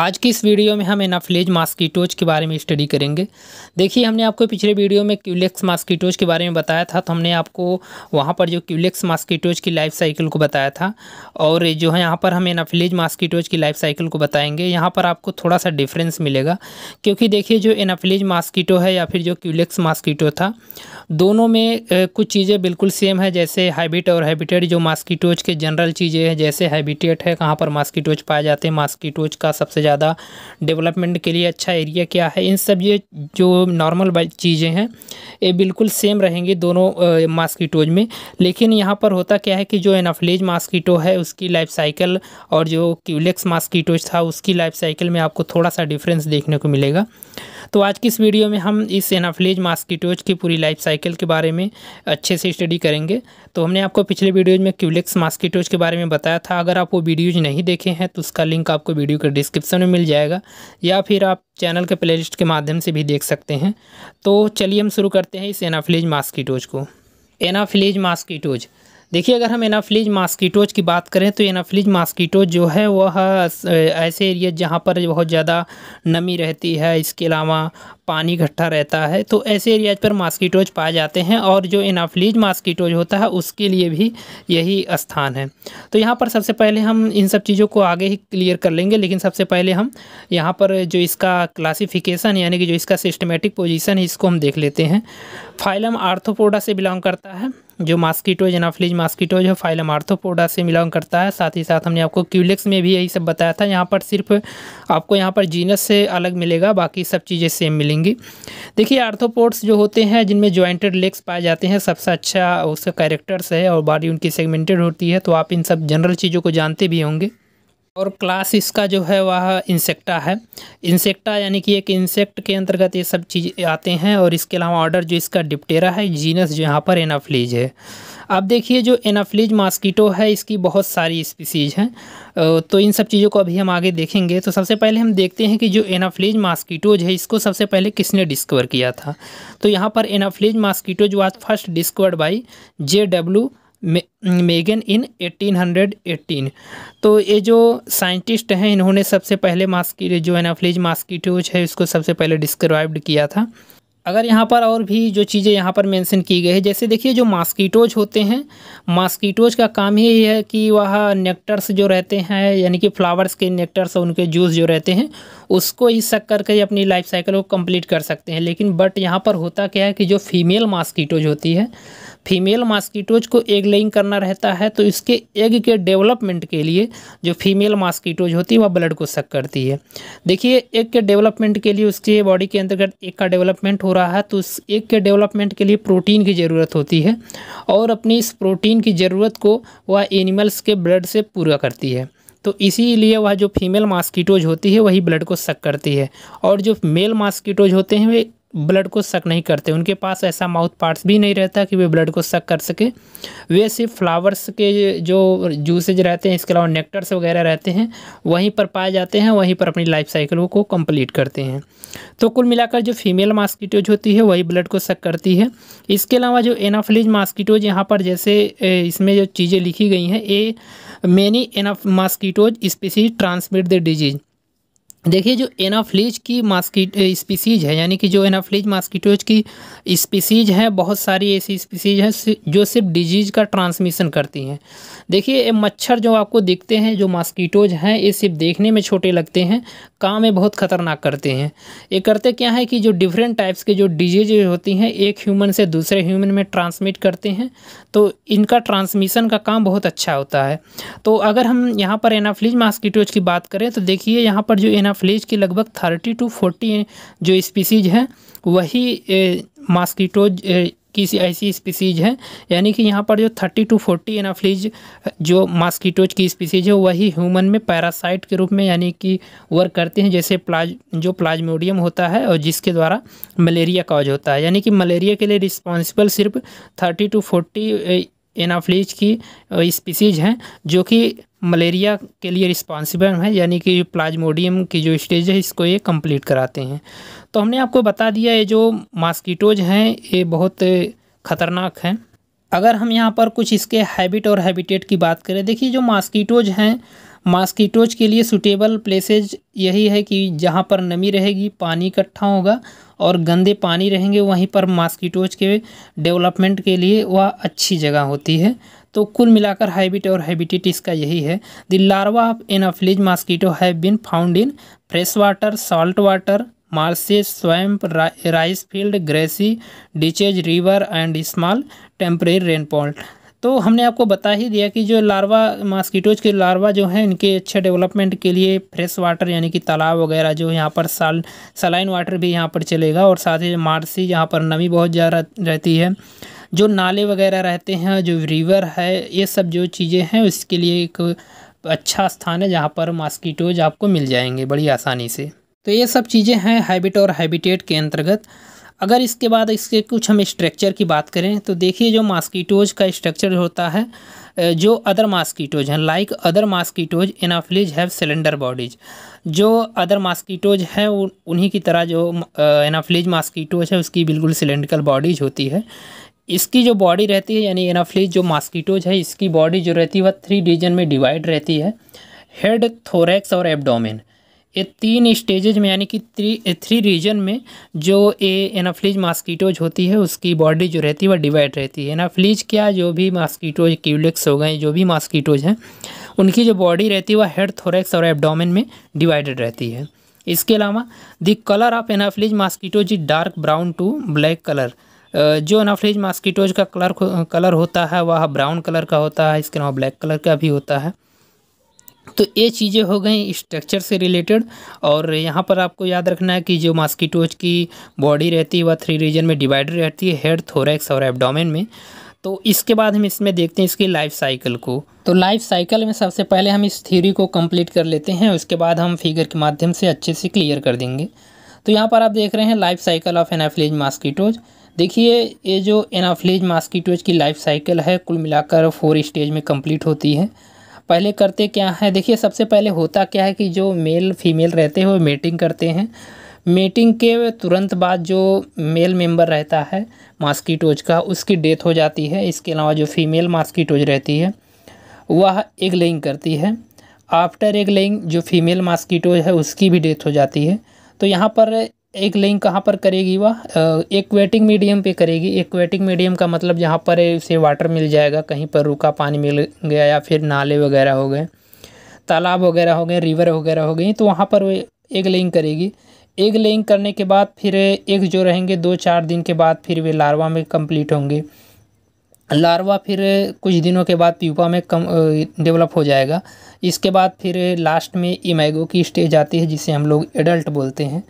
आज की इस वीडियो में हम एनाफ्लेज मास्कीटोज के बारे में स्टडी करेंगे देखिए हमने आपको पिछले वीडियो में क्यूलेक्स मास्कीटोज के बारे में बताया था तो हमने आपको वहाँ पर जो क्यूलेक्स मास्कीटोज की लाइफ साइकिल को बताया था और जो है यहाँ पर हम एनाफ्लेज मास्कीटोज की लाइफ साइकिल को बताएंगे यहाँ पर आपको थोड़ा सा डिफरेंस मिलेगा क्योंकि देखिए जो एनाफ्लेज मास्कीटो है या फिर जो क्यूलेक्स मास्कीटो था दोनों में कुछ चीज़ें बिल्कुल सेम है जैसे हैबिट और हैबिटेड जो मास्कीटोज के जनरल चीज़ें हैं जैसे हैबिटेट है कहाँ पर मास्कीटोज पाए जाते हैं मास्कीटोज का सबसे ज़्यादा डेवलपमेंट के लिए अच्छा एरिया क्या है इन सब ये जो नॉर्मल चीज़ें हैं ये बिल्कुल सेम रहेंगी दोनों मास्कीटोज में लेकिन यहाँ पर होता क्या है कि जो एनाफ्लेज मास्कीटो है उसकी लाइफ साइकिल और जो क्यूलेक्स मास्कीटोज था उसकी लाइफ साइकिल में आपको थोड़ा सा डिफरेंस देखने को मिलेगा तो आज की इस वीडियो में हम इस एनाफ्लेज मास्कीटोज की पूरी लाइफ साइकिल के बारे में अच्छे से स्टडी करेंगे तो हमने आपको पिछले वीडियोज में क्यूलेक्स मास्किटोज के बारे में बताया था अगर आप वो वीडियोज नहीं देखे हैं तो उसका लिंक आपको वीडियो के डिस्क्रिप्शन में मिल जाएगा या फिर आप चैनल के प्लेलिस्ट के माध्यम से भी देख सकते हैं तो चलिए हम शुरू करते हैं इस एनाफ्लेज मास्किटोज को एनाफ्लेज मास्किटोज देखिए अगर हम एनाफ्लिज मास्कीटोज की बात करें तो एनाफ्लिज मास्कीटोज जो है वह ऐसे एरिया जहाँ पर बहुत ज़्यादा नमी रहती है इसके अलावा पानी इकट्ठा रहता है तो ऐसे एरियाज पर मास्कीटोज पाए जाते हैं और जो एनाफ्लिज मास्कीटोज होता है उसके लिए भी यही स्थान है तो यहाँ पर सबसे पहले हम इन सब चीज़ों को आगे ही क्लियर कर लेंगे लेकिन सबसे पहले हम यहाँ पर जो इसका क्लासिफिकेशन यानी कि जो इसका सिस्टमेटिक पोजीशन है इसको हम देख लेते हैं फाइलम आर्थोपोडा से बिलोंग करता है जो जना फ्लिज मास्कीटोज है फाइलम आर्थोपोडा से बिलोंग करता है साथ ही साथ हमने आपको क्यूलेक्स में भी यही सब बताया था यहाँ पर सिर्फ आपको यहाँ पर जीनस से अलग मिलेगा बाकी सब चीज़ें सेम मिलेंगी देखिए आर्थोपोड्स जो होते हैं जिनमें ज्वाइंटेड लेग्स पाए जाते हैं सबसे अच्छा उसका कैरेक्टर्स है और बॉडी उनकी सेगमेंटेड होती है तो आप इन सब जनरल चीज़ों को जानते भी होंगे और क्लास इसका जो है वह इंसेक्टा है इंसेक्टा यानी कि एक इंसेक्ट के अंतर्गत ये सब चीज़ आते हैं और इसके अलावा ऑर्डर जो इसका डिप्टेरा है जीनस जो यहाँ पर एनाफ्लीज है अब देखिए जो एनाफ्लीज मास्कीटो है इसकी बहुत सारी स्पीसीज़ हैं तो इन सब चीज़ों को अभी हम आगे देखेंगे तो सबसे पहले हम देखते हैं कि जो एनाफ्लीज मास्कीटोज है इसको सबसे पहले किसने डिस्कवर किया था तो यहाँ पर Anopheles mosquitoes was first discovered by J W Meigen in 1818 तो ये जो साइंटिस्ट हैं इन्होंने सबसे पहले मास्की जो एनाफ्लिज मास्कीटोज है इसको सबसे पहले डिस्क्राइब्ड किया था अगर यहाँ पर और भी जो चीज़ें यहाँ पर मेंशन की गई है जैसे देखिए जो मास्कीटोज होते हैं मास्कीटोज का काम ही है कि वह नेक्टर्स जो रहते हैं यानी कि फ्लावर्स के नेक्टर्स और उनके जूस जो रहते हैं उसको ही सक करके अपनी लाइफ साइकिल को कंप्लीट कर सकते हैं लेकिन बट यहाँ पर होता क्या है कि जो फीमेल मास्कीटोज होती है फीमेल मास्कीटोज को एग लेइंग करना रहता है तो इसके एग के डेवलपमेंट के लिए जो फीमेल मास्कीटोज होती है वह ब्लड को सक करती है देखिए एग के डेवलपमेंट के लिए उसके बॉडी के अंतर्गत एग का डेवलपमेंट हो रहा है तो उस एग के डेवलपमेंट के लिए प्रोटीन की ज़रूरत होती है और अपनी इस प्रोटीन की ज़रूरत को वह एनिमल्स के ब्लड से पूरा करती है तो इसीलिए वह जो फीमेल मास्कीटोज होती है वही ब्लड को सक करती है और जो मेल मास्कीटोज होते हैं वे ब्लड को सक नहीं करते उनके पास ऐसा माउथ पार्ट्स भी नहीं रहता कि वे ब्लड को सक कर सके वे सिर्फ फ्लावर्स के जो जूसेज रहते हैं इसके अलावा नेक्टर्स वगैरह रहते हैं वहीं पर पाए जाते हैं वहीं पर अपनी लाइफ साइकिल को कंप्लीट करते हैं तो कुल मिलाकर जो फीमेल मास्किटोज होती है वही ब्लड को सक करती है इसके अलावा जो एनाफ्लिज मास्किटोज यहाँ पर जैसे इसमें जो चीज़ें लिखी गई हैं a many Anopheles mosquitoes species transmit the disease देखिए जो एनाफ्लीज की मास्कीट स्पीसीज eh, है यानी कि जो एनाफ्लीज मास्कीटोज की स्पीसीज हैं बहुत सारी ऐसी स्पीसीज हैं जो सिर्फ डिजीज़ का ट्रांसमिशन करती हैं देखिए ये मच्छर जो आपको दिखते हैं जो मॉस्कीटोज हैं ये सिर्फ देखने में छोटे लगते हैं काम में बहुत ख़तरनाक करते हैं ये करते क्या है कि जो डिफरेंट टाइप्स के जो डिजीज होती हैं एक ह्यूमन से दूसरे ह्यूमन में ट्रांसमिट करते हैं तो इनका ट्रांसमिशन का काम बहुत अच्छा होता है तो अगर हम यहाँ पर एनाफ्लिज मॉस्कीटोज की बात करें तो देखिए यहाँ पर जो एनाफ्लिज की लगभग थर्टी टू फोर्टी जो स्पीसीज हैं वही मॉस्कीटोज किसी ऐसी स्पीसीज है यानी कि यहाँ पर जो थर्टी टू फोर्टी एनाफ्लीज जो मास्कीटोज की स्पीसीज है वही ह्यूमन में पैरासाइट के रूप में यानी कि वर्क करते हैं जैसे प्लाज जो प्लाज्मोडियम होता है और जिसके द्वारा मलेरिया कॉज होता है यानी कि मलेरिया के लिए रिस्पॉन्सिबल सिर्फ थर्टी टू फोर्टी एनाफ्लीज की स्पीसीज हैं जो कि मलेरिया के लिए रिस्पॉन्सिबल है यानी कि प्लाज्मोडियम की जो स्टेज है इसको ये कंप्लीट कराते हैं तो हमने आपको बता दिया ये जो मास्कीटोज हैं ये बहुत ख़तरनाक हैं अगर हम यहाँ पर कुछ इसके हैबिट और हैबिटेट की बात करें देखिए जो मास्कीटोज हैं मास्कीटोज के लिए सुटेबल प्लेसेज यही है कि जहाँ पर नमी रहेगी पानी इकट्ठा होगा और गंदे पानी रहेंगे वहीं पर मास्कीटोज के डेवलपमेंट के लिए वह अच्छी जगह होती है तो कुल मिलाकर हैबिट और हैबिटेट इसका यही है the larva of Anopheles mosquito have been found in fresh water salt water marshes swamps रा, rice field grassy ditches river and small temporary rainfall तो हमने आपको बता ही दिया कि जो लार्वा मास्कीटोज के लार्वा जो हैं इनके अच्छे डेवलपमेंट के लिए फ्रेश वाटर यानी कि तालाब वगैरह जो यहाँ पर साल सलाइन वाटर भी यहाँ पर चलेगा और साथ ही मार्सी जहाँ पर नमी बहुत ज़्यादा रहती है जो नाले वगैरह रहते हैं जो रिवर है ये सब जो चीज़ें हैं उसके लिए एक अच्छा स्थान है जहाँ पर मास्कीटोज आपको मिल जाएंगे बड़ी आसानी से तो ये सब चीज़ें हैं हैबिट और हैबिटेट के अंतर्गत अगर इसके बाद इसके कुछ हम स्ट्रक्चर की बात करें तो देखिए जो मास्कीटोज का स्ट्रक्चर होता है जो अदर मास्कीटोज हैं like other mosquitoes Anopheles have cylinder bodies जो अदर मास्कीटोज हैं उन्हीं की तरह जो एनाफ्लिज मास्कीटोज है उसकी बिल्कुल सिलेंड्रिकल बॉडीज होती है इसकी जो बॉडी रहती है यानी एनाफ्लिज जो मास्कीटोज है इसकी बॉडी जो रहती है वह थ्री रीजन में डिवाइड रहती है हेड थोरेक्स और एबडोमिन ये तीन स्टेजेज में यानी कि थ्री थ्री रीजन में जो ए एनाफ्लीज मास्कीटोज होती है उसकी बॉडी जो रहती है वह डिवाइड रहती है एनाफ्लीज क्या जो भी मास्कीटोज क्यूलिक्स हो गए जो भी मास्कीटोज हैं उनकी जो बॉडी रहती है वह हेड थोरेक्स और एबडोमिन में डिवाइडेड रहती है इसके अलावा the colour of Anopheles mosquitoes is dark brown to black colour जो एनाफ्लीज मास्कीटोज का कलर कलर होता है वह ब्राउन कलर का होता है इसके अलावा ब्लैक कलर का भी होता है तो ये चीज़ें हो गई स्ट्रक्चर से रिलेटेड और यहाँ पर आपको याद रखना है कि जो मास्कीटोज की बॉडी रहती है वह थ्री रीजन में डिवाइड रहती है हेड थोरैक्स और एबडोमेन में तो इसके बाद हम इसमें देखते हैं इसकी लाइफ साइकिल को तो लाइफ साइकिल में सबसे पहले हम इस थ्योरी को कंप्लीट कर लेते हैं उसके बाद हम फिगर के माध्यम से अच्छे से क्लियर कर देंगे तो यहाँ पर आप देख रहे हैं life cycle of Anopheles mosquitoes देखिए ये जो एनाफ्लेज मास्कीटोज की लाइफ साइकिल है कुल मिलाकर फोर स्टेज में कम्प्लीट होती है पहले करते क्या है देखिए सबसे पहले होता क्या है कि जो मेल फीमेल रहते हैं वो मेटिंग करते हैं मेटिंग के तुरंत बाद जो मेल मेंबर रहता है मास्कीटोज का उसकी डेथ हो जाती है इसके अलावा जो फीमेल मास्कीटोज रहती है वह एग लेइंग करती है आफ्टर एग लेइंग जो फीमेल मास्कीटोज है उसकी भी डेथ हो जाती है तो यहाँ पर एक लिंक कहाँ पर करेगी वह एक्वेटिक मीडियम पे करेगी एक्वेटिक मीडियम का मतलब जहाँ पर उसे वाटर मिल जाएगा कहीं पर रुका पानी मिल गया या फिर नाले वगैरह हो गए तालाब वगैरह हो गए रिवर वगैरह हो गई तो वहाँ पर वो एक लिंक करेगी एक लिंक करने के बाद फिर एक जो रहेंगे दो चार दिन के बाद फिर वे लार्वा में कम्प्लीट होंगे लार्वा फिर कुछ दिनों के बाद प्यूपा में कम डेवलप हो जाएगा इसके बाद फिर लास्ट में इमैगो की स्टेज आती है जिसे हम लोग एडल्ट बोलते हैं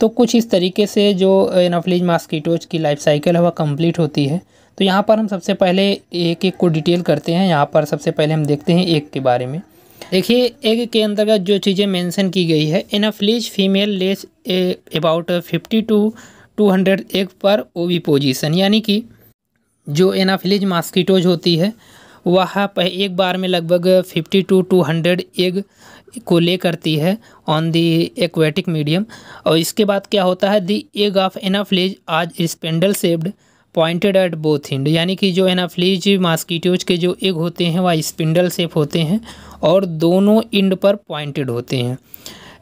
तो कुछ इस तरीके से जो एनाफ्लिज मास्कीटोज की लाइफ साइकिल है वह कम्प्लीट होती है तो यहाँ पर हम सबसे पहले एक एक को डिटेल करते हैं यहाँ पर सबसे पहले हम देखते हैं एक के बारे में देखिए एग के अंतर्गत जो चीज़ें मेंशन की गई है Anopheles female lays about fifty to two hundred egg पर ओवी पोजीशन यानी कि जो एनाफिलिज मास्कीटोज होती है वह एक बार में लगभग fifty to two hundred egg को ले करती है ऑन दी एक्वेटिक मीडियम और इसके बाद क्या होता है the egg of Anopheles are spindle shaped pointed at both end यानी कि जो एनाफ्लीज मास्कीटोज के जो एग होते हैं वह स्पेंडल सेप होते हैं और दोनों इंड पर पॉइंटेड होते हैं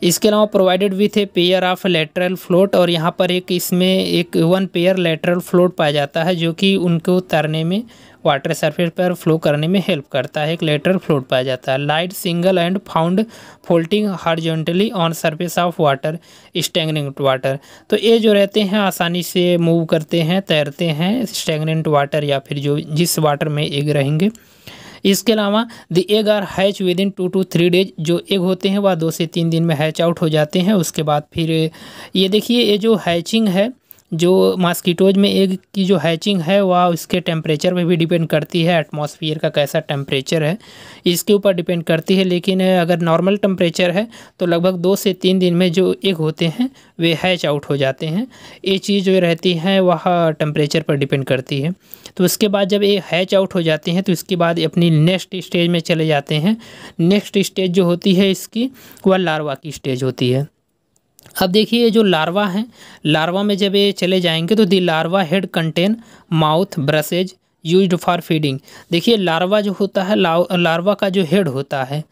इसके अलावा provided with a pair of lateral float और यहाँ पर एक इसमें एक वन पेयर लेटरल फ्लोट पाया जाता है जो कि उनको तैरने में वाटर सरफेस पर फ्लो करने में हेल्प करता है एक लेटरल फ्लोट पाया जाता है laid single and found floating horizontally on surface of water stagnant water तो ये जो रहते हैं आसानी से मूव करते हैं तैरते हैं स्टेगनेंट वाटर या फिर जो जिस वाटर में एग रहेंगे इसके अलावा the egg are hatch within two to three days जो एग होते हैं वह दो से तीन दिन में हैच आउट हो जाते हैं उसके बाद फिर ये देखिए ये जो हैचिंग है जो मास्कीटोज में एग की जो हैचिंग है वह उसके टेम्परेचर पर भी डिपेंड करती है एटमॉस्फेयर का कैसा टेम्परेचर है इसके ऊपर डिपेंड करती है लेकिन अगर नॉर्मल टेम्परेचर है तो लगभग दो से तीन दिन में जो एग होते हैं वे हैच आउट हो जाते हैं ये चीज़ जो रहती है वह टेम्परेचर पर डिपेंड करती है तो उसके बाद जब ये हैच आउट हो जाते हैं तो इसके बाद अपनी नेक्स्ट स्टेज में चले जाते हैं नेक्स्ट स्टेज जो होती है इसकी वह लार्वा की स्टेज होती है अब देखिए ये जो लार्वा है लार्वा में जब ये चले जाएंगे तो the larva head contain mouth brushes used for feeding देखिए लार्वा जो होता है लार्वा का जो हेड होता है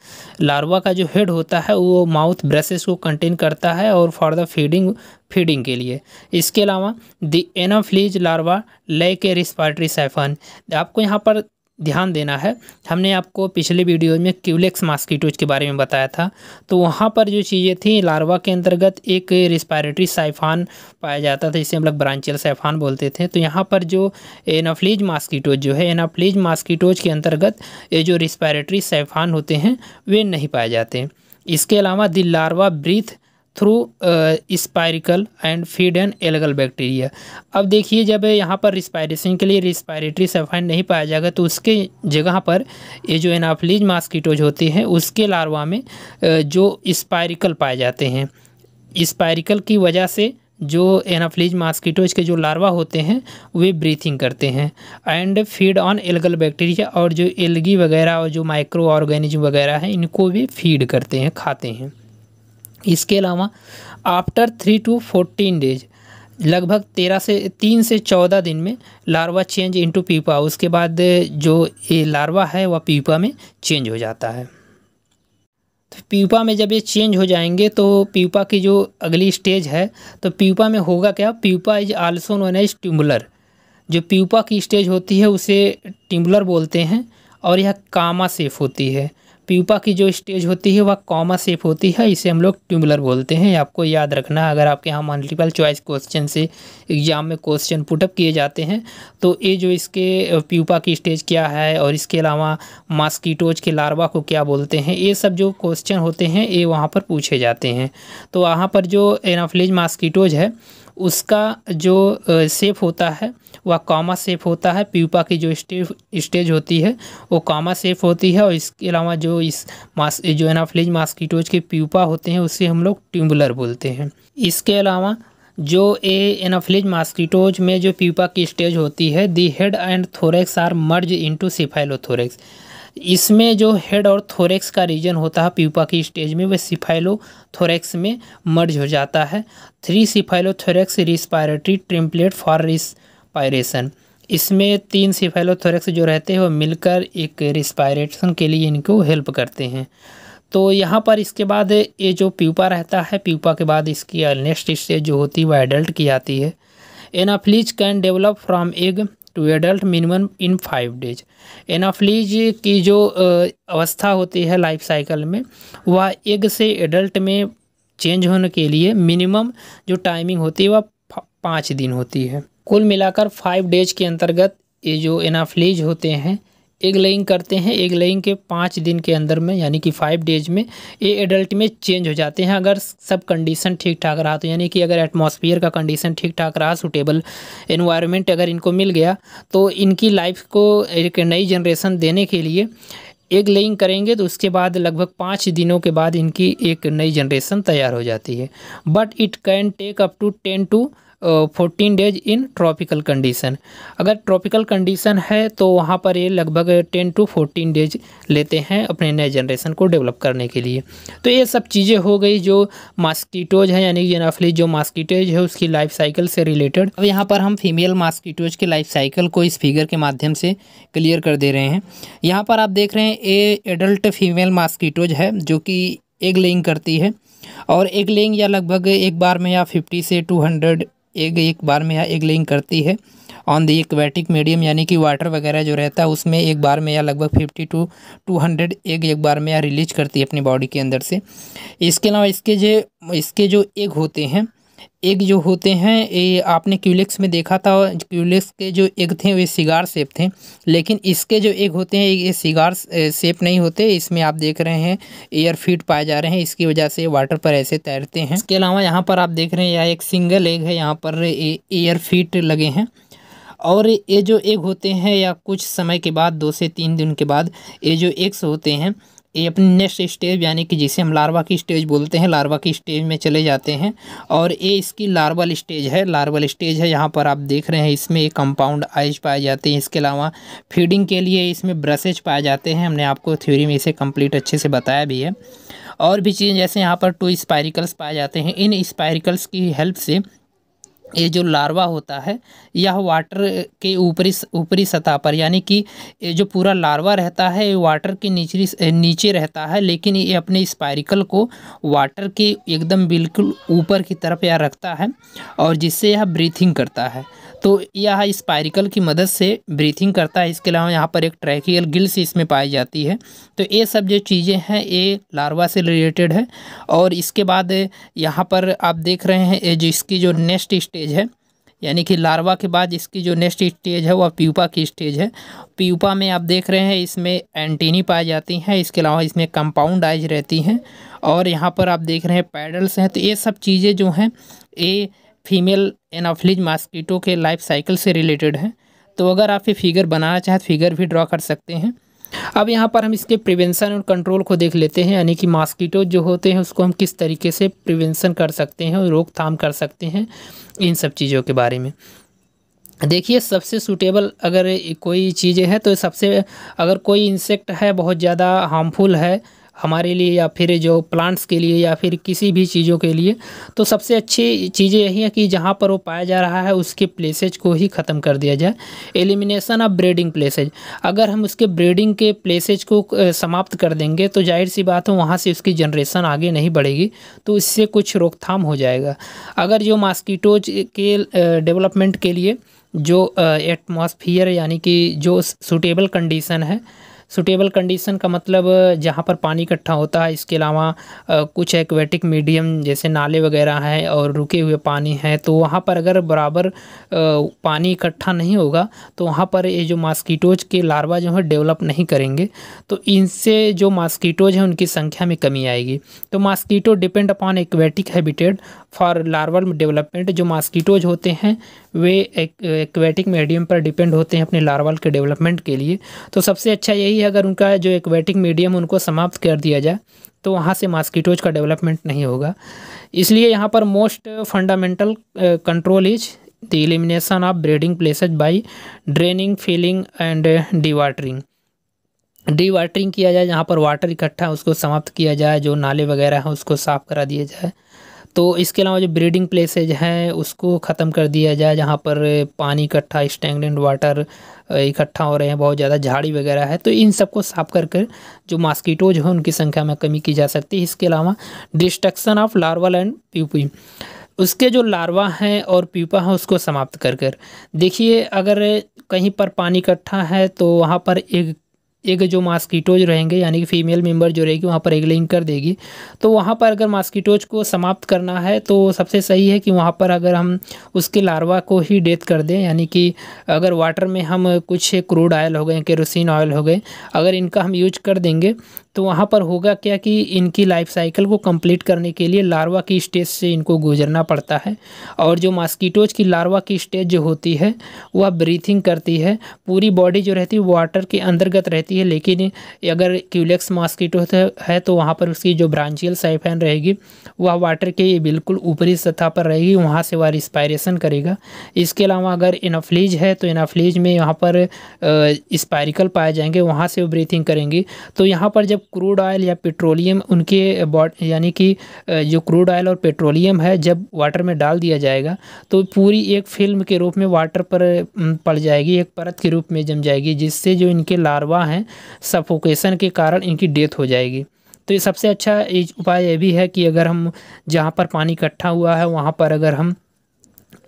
लार्वा का जो हेड होता है वो माउथ ब्रशेस को कंटेन करता है और फॉर द फीडिंग फीडिंग के लिए इसके अलावा the Anopheles larva lack a respiratory siphon आपको यहाँ पर ध्यान देना है हमने आपको पिछले वीडियो में क्यूलेक्स मास्कीटोज के बारे में बताया था तो वहाँ पर जो चीज़ें थी लार्वा के अंतर्गत एक रिस्पायरेटरी साइफान पाया जाता था जिसे हम लोग ब्रांचियल साइफान बोलते थे तो यहाँ पर जो एनाफ्लीज मास्कीटोज जो है एनाफ्लीज मास्कीटोज के अंतर्गत ये जो रिस्पायरेटरी साइफान होते हैं वे नहीं पाए जाते इसके अलावा the larva breathe through spiracle and feed and algal bacteria अब देखिए जब यहाँ पर रिस्पायरेशन के लिए रिस्पायरेटरी सफाइन नहीं पाया जाएगा तो उसके जगह पर ये जो एनाफिलीज मास्कीटोज होते हैं उसके लार्वा में uh, जो स्पायरिकल पाए जाते हैं स्पायरिकल की वजह से जो एनाफ्लीज मास्कीटोज के जो लार्वा होते हैं वे ब्रीथिंग करते हैं and feed on algal bacteria और जो एल्गी वगैरह और जो माइक्रो ऑर्गेनिज्म वगैरह हैं इनको भी फीड करते हैं खाते हैं इसके अलावा after three to fourteen days लगभग तेरह से तीन से चौदह दिन में लार्वा चेंज इनटू पीपा उसके बाद जो ये लार्वा है वह पीपा में चेंज हो जाता है तो पीपा में जब ये चेंज हो जाएंगे तो पीपा की जो अगली स्टेज है तो पीपा में होगा क्या pupa is also known as tubular जो पीपा की स्टेज होती है उसे ट्यूबुलर बोलते हैं और यह कामा सेफ होती है प्यूपा की जो स्टेज होती है वह कॉमा सेप होती है इसे हम लोग ट्यूबुलर बोलते हैं आपको याद रखना अगर आपके यहाँ मल्टीपल चॉइस क्वेश्चन से एग्ज़ाम में क्वेश्चन पुटअप किए जाते हैं तो ये जो इसके प्यूपा की स्टेज क्या है और इसके अलावा मास्कीटोज के लार्वा को क्या बोलते हैं ये सब जो क्वेश्चन होते हैं ये वहाँ पर पूछे जाते हैं तो वहाँ पर जो एनाफ्लेज मास्कीटोज है उसका जो सेप होता है वह कामा सेप होता है प्यूपा की जो स्टेज स्टेज होती है वो कामा सेप होती है और इसके अलावा जो इस मास जो एनाफ्लिज मास्कीटोज के प्यूपा होते हैं उसे हम लोग ट्यूबुलर बोलते हैं इसके अलावा जो ए एनाफ्लिज मास्किटोज में जो प्यूपा की स्टेज होती है the head and thorax are merge into cephalothorax इसमें जो हेड और थोरेक्स का रीजन होता है प्यूपा की स्टेज में वह सिफाइलो थोरेक्स में मर्ज हो जाता है three cephalothorax respiratory trumpet for respiration इसमें तीन सिफाइलो थोरेक्स जो रहते हैं वह मिलकर एक रिस्पायरेशन के लिए इनको हेल्प करते हैं तो यहाँ पर इसके बाद ये जो प्यूपा रहता है प्यूपा के बाद इसकी नेक्स्ट स्टेज जो होती है वह एडल्ट की आती है Anopheles can develop from egg to adult minimum in five days Anopheles की जो अवस्था होती है लाइफ साइकिल में वह एग से एडल्ट में चेंज होने के लिए मिनिमम जो टाइमिंग होती है वह पाँच दिन होती है कुल मिलाकर फाइव डेज के अंतर्गत ये जो एनाफ्लीज होते हैं एग लेइंग करते हैं एग लेइंग के पाँच दिन के अंदर में यानी कि फाइव डेज में ये एडल्ट में चेंज हो जाते हैं अगर सब कंडीशन ठीक ठाक रहा तो यानी कि अगर एटमॉस्फेयर का कंडीशन ठीक ठाक रहा सूटेबल इन्वायरमेंट अगर इनको मिल गया तो इनकी लाइफ को एक नई जनरेशन देने के लिए एग लेइंग करेंगे तो उसके बाद लगभग पाँच दिनों के बाद इनकी एक नई जनरेशन तैयार हो जाती है but it can take up to ten to fourteen days in tropical condition अगर ट्रॉपिकल कंडीशन है तो वहाँ पर ये लगभग टेन टू फोर्टीन डेज लेते हैं अपने नए जनरेशन को डेवलप करने के लिए तो ये सब चीज़ें हो गई जो मास्कीटोज है यानी जेनाफली जो मास्कीटोज है उसकी लाइफ साइकिल से रिलेटेड अब यहाँ पर हम फीमेल मास्कीटोज के लाइफ साइकिल को इस फिगर के माध्यम से क्लियर कर दे रहे हैं यहाँ पर आप देख रहे हैं ये एडल्ट फीमेल मास्कीटोज है जो कि एग लेइंग करती है और एग लेइंग या लगभग एक बार में या फिफ्टी से टू हंड्रेड एक एक बार में या एक लिंग करती है ऑन दी एक्वेटिक मीडियम यानी कि वाटर वगैरह जो रहता है उसमें एक बार में या लगभग fifty to two hundred egg एक बार में या रिलीज करती है अपनी बॉडी के अंदर से इसके अलावा इसके जो इसके जो एग होते हैं एग जो होते हैं ये आपने क्यूलेक्स में देखा था क्यूलेक्स के जो एग थे वे सिगार सेप थे लेकिन इसके जो एग होते हैं ये सिगार सेप नहीं होते इसमें आप देख रहे हैं एयर फीट पाए जा रहे हैं इसकी वजह से वाटर पर ऐसे तैरते हैं इसके अलावा यहाँ पर आप देख रहे हैं यह एक सिंगल एग है यहाँ पर एयर फीट लगे हैं और ये जो एग होते हैं या कुछ समय के बाद दो से तीन दिन के बाद ये जो एग्स होते हैं ये अपनी नेक्स्ट स्टेज यानी कि जिसे हम लार्वा की स्टेज बोलते हैं लार्वा की स्टेज में चले जाते हैं और ये इसकी लार्वल स्टेज है लार्वल स्टेज है यहाँ पर आप देख रहे हैं इसमें एक कंपाउंड आइज पाए जाते हैं इसके अलावा फीडिंग के लिए इसमें ब्रसेज पाए जाते हैं हमने आपको थ्योरी में इसे कंप्लीट अच्छे से बताया भी है और भी चीज़ें जैसे यहाँ पर टू स्पायरिकल्स पाए जाते हैं इन स्पायरिकल्स की हेल्प से ये जो लार्वा होता है यह वाटर के ऊपरी ऊपरी सतह पर यानी कि ये जो पूरा लार्वा रहता है ये वाटर के निचली नीचे रहता है लेकिन ये अपने स्पायरिकल को वाटर के एकदम बिल्कुल ऊपर की तरफ यह रखता है और जिससे यह ब्रीथिंग करता है तो यह स्पायरिकल की मदद से ब्रीथिंग करता है इसके अलावा यहाँ पर एक ट्रैकियल गिल्स इसमें पाई जाती है तो ये सब जो चीज़ें हैं ये लार्वा से रिलेटेड है और इसके बाद यहाँ पर आप देख रहे हैं जो इसकी जो नेक्स्ट स्टेज है यानी कि लार्वा के बाद इसकी जो नेक्स्ट स्टेज है वह प्यूपा की स्टेज है प्यूपा में आप देख रहे हैं इसमें एंटीनी पाई जाती हैं इसके अलावा इसमें कंपाउंड आइज रहती हैं और यहाँ पर आप देख रहे हैं पैडल्स हैं तो ये सब चीज़ें जो हैं ये फीमेल एनाफ्लिज मास्कीटो के लाइफ साइकिल से रिलेटेड है तो अगर आप ये फिगर बनाना चाहें तो फिगर भी ड्रॉ कर सकते हैं अब यहाँ पर हम इसके प्रिवेंशन और कंट्रोल को देख लेते हैं यानी कि मास्कीटो जो होते हैं उसको हम किस तरीके से प्रिवेंशन कर सकते हैं और रोकथाम कर सकते हैं इन सब चीज़ों के बारे में देखिए सबसे सूटेबल अगर कोई चीज़ें हैं तो सबसे अगर कोई इंसेक्ट है बहुत ज़्यादा हार्मफुल है हमारे लिए या फिर जो प्लांट्स के लिए या फिर किसी भी चीज़ों के लिए तो सबसे अच्छी चीज़ें यही है कि जहाँ पर वो पाया जा रहा है उसके प्लेसेज को ही ख़त्म कर दिया जाए एलिमिनेशन ऑफ ब्रीडिंग प्लेसेज अगर हम उसके ब्रीडिंग के प्लेसेज को समाप्त कर देंगे तो जाहिर सी बात है वहाँ से उसकी जनरेशन आगे नहीं बढ़ेगी तो इससे कुछ रोकथाम हो जाएगा अगर जो मास्कीटोज के डेवलपमेंट के लिए जो एटमॉस्फियर यानी कि जो सूटेबल कंडीशन है सुटेबल कंडीशन का मतलब जहाँ पर पानी इकट्ठा होता है इसके अलावा कुछ एक्वेटिक मीडियम जैसे नाले वगैरह हैं और रुके हुए पानी हैं तो वहाँ पर अगर बराबर पानी इकट्ठा नहीं होगा तो वहाँ पर ये जो मास्कीटोज के लार्वा जो है डेवलप नहीं करेंगे तो इनसे जो मास्कीटोज हैं उनकी संख्या में कमी आएगी तो mosquito depend upon aquatic habitat for larval development जो मास्कीटोज होते हैं वे एक्वेटिक मीडियम पर डिपेंड होते हैं अपने लार्वल के डेवलपमेंट के लिए तो सबसे अच्छा यही है अगर उनका जो एक्वेटिक मीडियम उनको समाप्त कर दिया जाए तो वहाँ से मास्किटोज का डेवलपमेंट नहीं होगा इसलिए यहाँ पर most fundamental control is the elimination of breeding places by draining filling and dewatering dewatering किया जाए जहाँ पर वाटर इकट्ठा है उसको समाप्त किया जाए जो नाले वगैरह हैं उसको साफ़ करा दिया जाए तो इसके अलावा जो ब्रीडिंग प्लेसेज हैं उसको ख़त्म कर दिया जाए जहाँ पर पानी इकट्ठा स्टैंड वाटर इकट्ठा हो रहे हैं बहुत ज़्यादा झाड़ी वगैरह है तो इन सबको साफ कर कर जो मॉस्कीटोज हैं उनकी संख्या में कमी की जा सकती है इसके अलावा destruction of larval and pupae उसके जो लार्वा हैं और पीपा हैं उसको समाप्त कर कर देखिए अगर कहीं पर पानी इकट्ठा है तो वहाँ पर एक एक जो मास्कीटोज रहेंगे यानी कि फीमेल मेंबर जो रहेगी वहाँ पर एगलिंग कर देगी तो वहाँ पर अगर मास्कीटोज को समाप्त करना है तो सबसे सही है कि वहाँ पर अगर हम उसके लार्वा को ही डेथ कर दें यानी कि अगर वाटर में हम कुछ क्रूड ऑयल हो गए केरोसिन ऑयल हो गए अगर इनका हम यूज कर देंगे तो वहाँ पर होगा क्या कि इनकी लाइफ साइकिल को कंप्लीट करने के लिए लार्वा की स्टेज से इनको गुजरना पड़ता है और जो मास्कीटोज की लार्वा की स्टेज जो होती है वह ब्रीथिंग करती है पूरी बॉडी जो रहती है वाटर के अंतर्गत रहती है लेकिन अगर क्यूलेक्स मॉस्कीटो है तो वहाँ पर उसकी जो ब्रांचियल साइफेन रहेगी वह वाटर के बिल्कुल ऊपरी सतह पर रहेगी वहाँ से वह रिस्पायरेशन करेगा इसके अलावा अगर इनाफ्लीज है तो इनाफ्लीज में यहाँ पर स्पायरिकल पाए जाएंगे वहाँ से वो ब्रीथिंग करेंगी तो यहाँ पर जब क्रूड ऑयल या पेट्रोलियम उनके यानी कि जो क्रूड ऑयल और पेट्रोलियम है जब वाटर में डाल दिया जाएगा तो पूरी एक फिल्म के रूप में वाटर पर पड़ जाएगी एक परत के रूप में जम जाएगी जिससे जो इनके लार्वा हैं सफोकेशन के कारण इनकी डेथ हो जाएगी तो ये सबसे अच्छा उपाय ये भी है कि अगर हम जहाँ पर पानी इकट्ठा हुआ है वहाँ पर अगर हम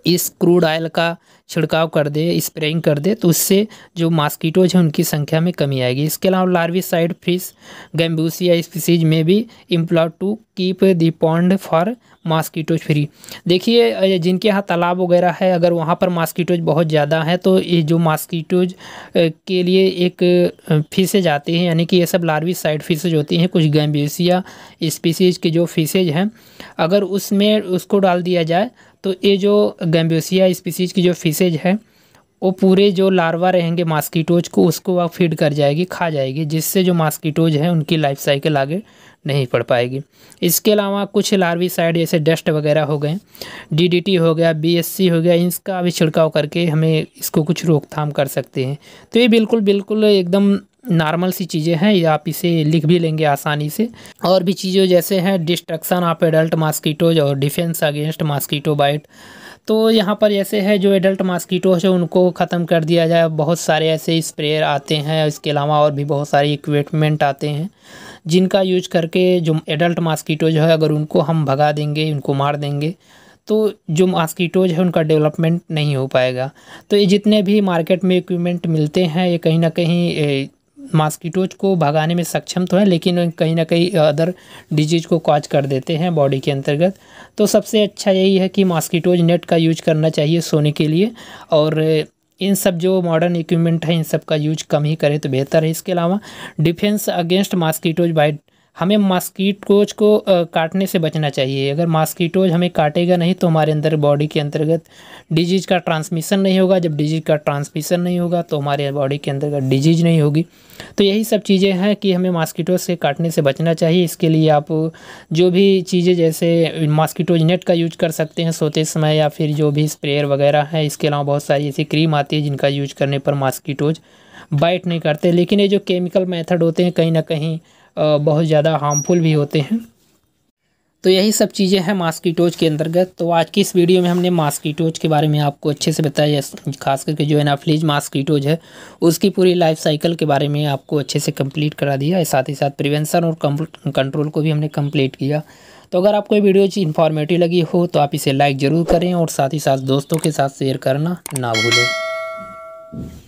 इस क्रूड ऑयल का छिड़काव कर दे स्प्रेइंग कर दे तो उससे जो मास्कीटोज हैं उनकी संख्या में कमी आएगी इसके अलावा larvicide fish Gambusia species में भी employ to keep the pond for mosquitoes free देखिए जिनके यहाँ तालाब वगैरह है अगर वहाँ पर मास्कीटोज बहुत ज़्यादा है तो ये जो मास्कीटोज के लिए एक फिशेज आती हैं यानी कि ये सब लार्वी साइड फिशेज होती हैं कुछ गैम्बूसिया स्पीसीज की जो फिशेज हैं अगर उसमें उसको डाल दिया जाए तो ये जो गैम्ब्यूसिया स्पीसीज की जो फिशेज है वो पूरे जो लार्वा रहेंगे मास्कीटोज को उसको वह फीड कर जाएगी खा जाएगी जिससे जो मास्कीटोज हैं उनकी लाइफ साइकिल आगे नहीं पड़ पाएगी इसके अलावा कुछ लार्वी साइड जैसे डस्ट वगैरह हो गए डीडीटी हो गया बीएससी हो गया इसका भी छिड़काव करके हमें इसको कुछ रोकथाम कर सकते हैं तो ये बिल्कुल बिल्कुल एकदम नॉर्मल सी चीज़ें हैं आप इसे लिख भी लेंगे आसानी से और भी चीज़ें जैसे हैं डिस्ट्रक्शन ऑफ एडल्ट मास्कीटोज और डिफेंस अगेंस्ट मास्कीटो बाइट तो यहाँ पर ऐसे है जो एडल्ट मास्कीटोज है उनको ख़त्म कर दिया जाए बहुत सारे ऐसे स्प्रेयर आते हैं इसके अलावा और भी बहुत सारे इक्विपमेंट आते हैं जिनका यूज करके जो एडल्ट मास्कीटोज है अगर उनको हम भगा देंगे उनको मार देंगे तो जो मास्कीटोज है उनका डेवलपमेंट नहीं हो पाएगा तो ये जितने भी मार्केट में इक्विपमेंट मिलते हैं ये कहीं ना कहीं मास्किटोज को भगाने में सक्षम तो हैं लेकिन कहीं ना कहीं अदर डिजीज़ को कॉज कर देते हैं बॉडी के अंतर्गत तो सबसे अच्छा यही है कि मास्किटोज नेट का यूज करना चाहिए सोने के लिए और इन सब जो मॉडर्न इक्विपमेंट है इन सब का यूज कम ही करें तो बेहतर है इसके अलावा डिफेंस अगेंस्ट मास्किटोज बाइट हमें मास्कीटोज को काटने से बचना चाहिए अगर मास्कीटोज हमें काटेगा नहीं तो हमारे अंदर बॉडी के अंतर्गत डिजीज़ का ट्रांसमिशन नहीं होगा जब डिजीज़ का ट्रांसमिशन नहीं होगा तो हमारे बॉडी के अंतर्गत डिजीज़ नहीं होगी तो यही सब चीज़ें हैं कि हमें मास्कीटोज से काटने से बचना चाहिए इसके लिए आप जो भी चीज़ें जैसे मास्कीटोज नेट का यूज कर सकते हैं सोते समय या फिर जो भी स्प्रेयर वगैरह है इसके अलावा बहुत सारी ऐसी क्रीम आती है जिनका यूज करने पर मास्कीटोज बाइट नहीं करते लेकिन ये जो केमिकल मेथड होते हैं कहीं ना कहीं बहुत ज़्यादा हार्मफुल भी होते हैं तो यही सब चीज़ें हैं मास्कीटोज के अंतर्गत तो आज की इस वीडियो में हमने मास्कीटोज के बारे में आपको अच्छे से बताया खास करके जो एनाफ्लीज मास्कीटोज है उसकी पूरी लाइफ साइकिल के बारे में आपको अच्छे से कंप्लीट करा दिया साथ ही साथ प्रिवेंशन और कंट्रोल को भी हमने कंप्लीट किया तो अगर आपको ये वीडियो इन्फॉर्मेटिव लगी हो तो आप इसे लाइक ज़रूर करें और साथ ही साथ दोस्तों के साथ शेयर करना ना भूलें